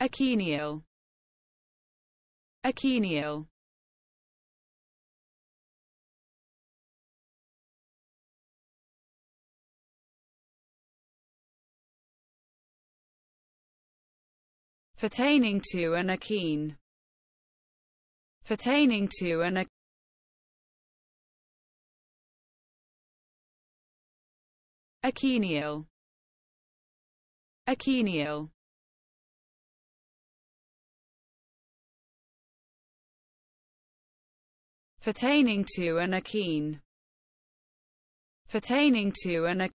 Achenial. Achenial. pertaining to an akeen pertaining to an Achenial. Achenial. pertaining to an akin. pertaining to an